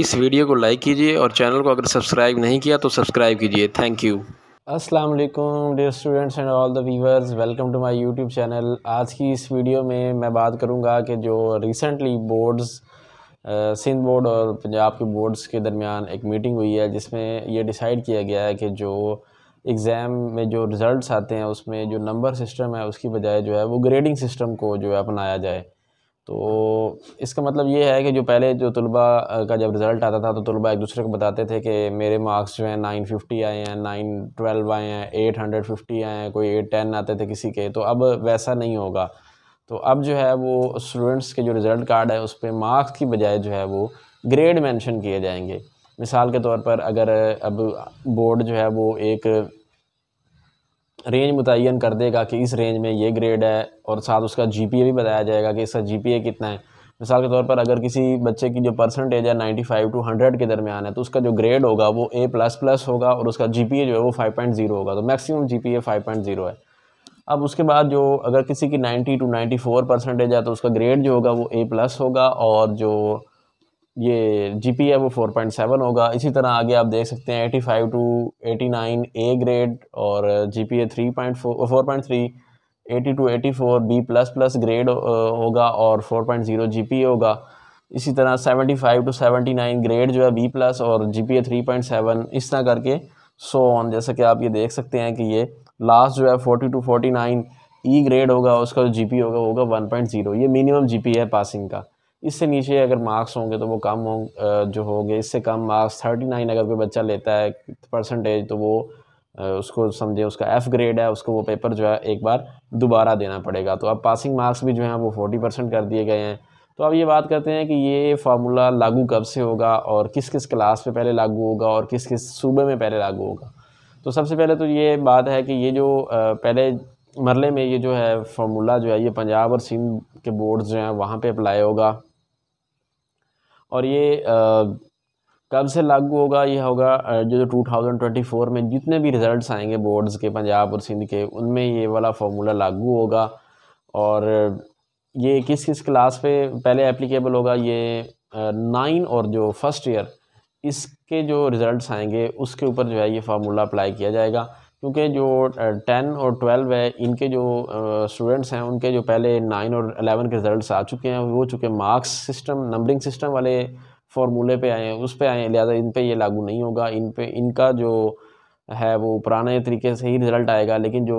इस वीडियो को लाइक कीजिए और चैनल को अगर सब्सक्राइब नहीं किया तो सब्सक्राइब कीजिए थैंक यू अस्सलाम वालेकुम dear students and all the viewers welcome to my YouTube channel आज की इस वीडियो में मैं बात करूंगा कि जो रिसेंटली बोर्ड्स सिंध बोर्ड और पंजाब के बोर्ड्स के दरमियान एक मीटिंग हुई है जिसमें ये डिसाइड किया गया है कि जो एग्ज़ाम में जो रिज़ल्ट आते हैं उसमें जो नंबर सिस्टम है उसकी बजाय जो है वो ग्रेडिंग सिस्टम को जो है अपनाया जाए तो इसका मतलब ये है कि जो पहले जो तलबा का जब रिज़ल्ट आता था तो तलबा एक दूसरे को बताते थे कि मेरे मार्क्स जो हैं नाइन फिफ्टी आए हैं नाइन ट्वेल्व आए हैं एट हंड्रेड फिफ्टी आए हैं कोई एट टेन आते थे किसी के तो अब वैसा नहीं होगा तो अब जो है वो स्टूडेंट्स के जो रिज़ल्ट कार्ड है उस पर मार्क्स की बजाय जो है वो ग्रेड मैंशन किए जाएंगे मिसाल के तौर पर अगर अब बोर्ड जो है वो एक रेंज मुतन कर देगा कि इस रेंज में ये ग्रेड है और साथ उसका जी भी बताया जाएगा कि इसका जी कितना है मिसाल के तौर पर अगर किसी बच्चे की जो परसेंटेज है 95 टू 100 के दरमियान है तो उसका जो ग्रेड होगा वो ए प्लस प्लस होगा और उसका जी जो है वो 5.0 होगा तो मैक्सिमम जी पी है अब उसके बाद जो अगर किसी की 90 टू 94 परसेंटेज है तो उसका ग्रेड जो होगा वो ए प्लस होगा और जो ये जी पी है वो फोर पॉइंट सेवन होगा इसी तरह आगे आप देख सकते हैं eighty five to eighty nine A grade और G P A three point four four point three eighty to eighty four B plus plus grade होगा और four point zero G P A होगा इसी तरह seventy five to seventy nine grade जो है B plus और G P A three point seven इस तरह करके सो so ऑन जैसा कि आप ये देख सकते हैं कि ये लास्ट जो है forty to forty nine E grade होगा उसका जो जी पी होगा होगा वन पॉइंट जीरो ये मिनिमम जी पी है पासिंग का इससे नीचे अगर मार्क्स होंगे तो वो कम हों जो होंगे इससे कम मार्क्स थर्टी नाइन अगर कोई बच्चा लेता है परसेंटेज तो वो उसको समझे उसका एफ़ ग्रेड है उसको वो पेपर जो है एक बार दोबारा देना पड़ेगा तो अब पासिंग मार्क्स भी जो हैं वो फोर्टी परसेंट कर दिए गए हैं तो अब ये बात करते हैं कि ये फार्मूला लागू कब से होगा और किस किस क्लास में पहले लागू होगा और किस किस सूबे में पहले लागू होगा तो सबसे पहले तो ये बात है कि ये जो पहले मरले में ये जो है फार्मूला जो है ये पंजाब और सिंध के बोर्ड्स जो हैं वहाँ पर अप्लाई होगा और ये कब से लागू होगा ये होगा जो टू थाउजेंड ट्वेंटी फोर में जितने भी रिज़ल्ट आएंगे बोर्ड्स के पंजाब और सिंध के उनमें ये वाला फार्मूला लागू होगा और ये किस किस क्लास पे पहले एप्लीकेबल होगा ये नाइन और जो फर्स्ट ईयर इसके जो रिज़ल्ट्स आएंगे उसके ऊपर जो है ये फार्मूला अप्लाई किया जाएगा क्योंकि जो टेन और ट्वेल्व है इनके जो स्टूडेंट्स हैं उनके जो पहले नाइन और अलेवन के रिज़ल्ट आ चुके हैं वो चूँकि मार्क्स सिस्टम नंबरिंग सिस्टम वाले फार्मूले पे आए हैं उस पे आए हैं लिहाजा इन पे ये लागू नहीं होगा इन पे इनका जो है वो पुराने तरीके से ही रिज़ल्ट आएगा लेकिन जो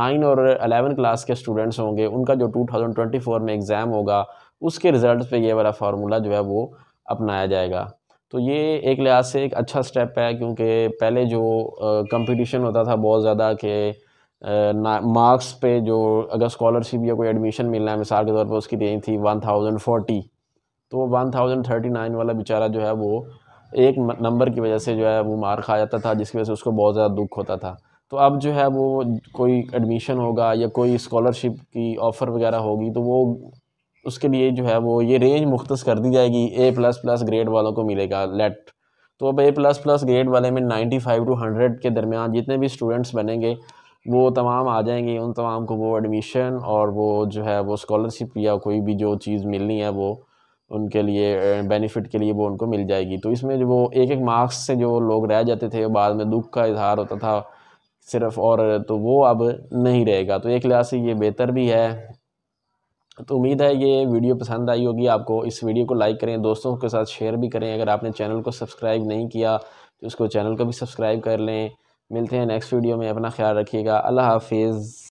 नाइन और अलेवन क्लास के स्टूडेंट्स होंगे उनका जो टू थाउजेंड ट्वेंटी फोर में एग्ज़ाम होगा उसके रिज़ल्ट पर ये वाला फार्मूला जो है वो अपनाया जाएगा तो ये एक लिहाज से एक अच्छा स्टेप है क्योंकि पहले जो कंपटीशन होता था बहुत ज़्यादा कि मार्क्स पे जो अगर स्कॉलरशिप या कोई एडमिशन मिलना है मिसाल के तौर पर उसकी रेंज थी वन थाउजेंड फोर्टी तो वन थाउजेंड थर्टी नाइन वाला बेचारा जो है वो एक नंबर की वजह से जो है वो मार्क खा जाता था जिसकी वजह से उसको बहुत ज़्यादा दुख होता था तो अब जो है वो कोई एडमिशन होगा या कोई स्कॉलरशिप की ऑफ़र वगैरह होगी तो वो उसके लिए जो है वो ये रेंज मुख्त कर दी जाएगी ए प्लस प्लस ग्रेड वालों को मिलेगा लेट तो अब ए प्लस प्लस ग्रेड वाले में नाइन्टी फाइव टू हंड्रेड के दरमियान जितने भी स्टूडेंट्स बनेंगे वो तमाम आ जाएंगे उन तमाम को वो एडमिशन और वो जो है वो स्कॉलरशिप या कोई भी जो चीज़ मिलनी है वो उनके लिए बेनिफिट के लिए वो उनको मिल जाएगी तो इसमें जो वो एक एक मार्क्स से जो लोग रह जाते थे बाद में दुख का इजहार होता था सिर्फ और तो वो अब नहीं रहेगा तो एक लिहाज से ये बेहतर भी है तो उम्मीद है ये वीडियो पसंद आई होगी आपको इस वीडियो को लाइक करें दोस्तों के साथ शेयर भी करें अगर आपने चैनल को सब्सक्राइब नहीं किया तो उसको चैनल को भी सब्सक्राइब कर लें मिलते हैं नेक्स्ट वीडियो में अपना ख्याल रखिएगा अल्लाह हाफिज़